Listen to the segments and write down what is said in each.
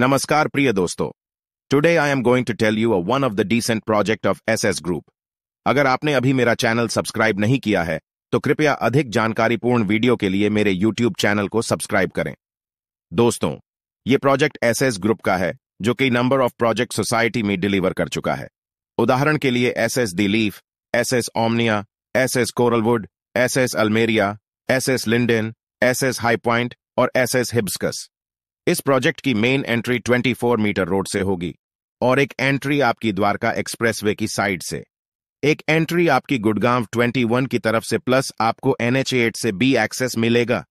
नमस्कार प्रिय दोस्तों today I am going to tell you a one of the decent project of SS group अगर आपने अभी मेरा चैनल सब्सक्राइब नहीं किया है तो कृपया अधिक जानकारीपूर्ण वीडियो के लिए मेरे यूट्यूब चैनल को सब्सक्राइब करें दोस्तों ये प्रोजेक्ट एसएस ग्रुप का है जो कि नंबर ऑफ प्रोजेक्ट सोसाइटी में डिलीवर कर चुका है उदाहरण के लिए एस एस दिलीफ S S Omnia S S Coralwood S S Almeria S S Linden S S High Point और एस एस हिब्सकस इस प्रोजेक्ट की मेन एंट्री 24 मीटर रोड से होगी और एक एंट्री आपकी द्वारका एक्सप्रेसवे की साइड से एक एंट्री आपकी गुड़गांव 21 की तरफ से प्लस आपको एनएच से बी एक्सेस मिलेगा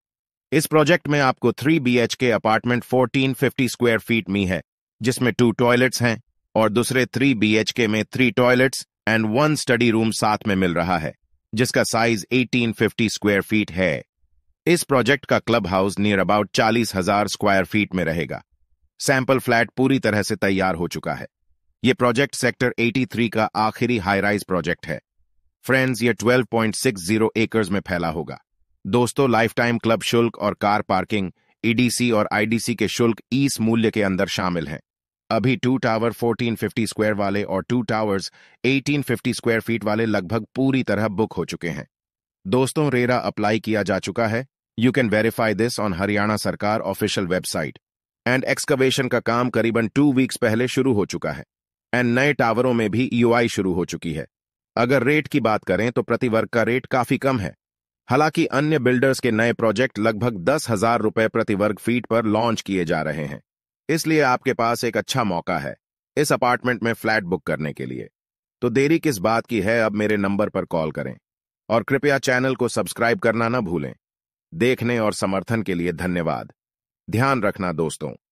इस प्रोजेक्ट में आपको थ्री बी के अपार्टमेंट 1450 स्क्वायर फीट में है जिसमें टू टॉयलेट्स हैं और दूसरे थ्री बी में three toilets and one study room साथ में मिल रहा है जिसका साइज 1850 स्क्वायर फीट है इस प्रोजेक्ट का क्लब हाउस नियर अबाउट चालीस हजार स्क्वायर फीट में रहेगा सैंपल फ्लैट पूरी तरह से तैयार हो चुका है यह प्रोजेक्ट सेक्टर 83 का आखिरी हाई राइज प्रोजेक्ट है फ्रेंड्स ये 12.60 एकर्स में फैला होगा दोस्तों लाइफ टाइम क्लब शुल्क और कार पार्किंग ईडीसी e और आईडीसी के शुल्क ईस मूल्य के अंदर शामिल हैं अभी टू टावर 1450 स्क्वायर वाले और टू टावर्स 1850 स्क्वायर फीट वाले लगभग पूरी तरह बुक हो चुके हैं दोस्तों रेरा अप्लाई किया जा चुका है you can verify this on Haryana सरकार ऑफिशियल वेबसाइट एंड एक्सकवेशन का काम करीबन टू वीक्स पहले शुरू हो चुका है एंड नए टावरों में भी यूआई शुरू हो चुकी है अगर रेट की बात करें तो प्रति वर्ग का रेट काफी कम है हालांकि अन्य बिल्डर्स के नए प्रोजेक्ट लगभग दस हजार रुपए प्रति वर्ग फीट पर लॉन्च किए जा रहे हैं इसलिए आपके पास एक अच्छा मौका है इस अपार्टमेंट में फ्लैट बुक करने के लिए तो देरी किस बात की है अब मेरे नंबर पर कॉल करें और कृपया चैनल को सब्सक्राइब करना न भूलें देखने और समर्थन के लिए धन्यवाद ध्यान रखना दोस्तों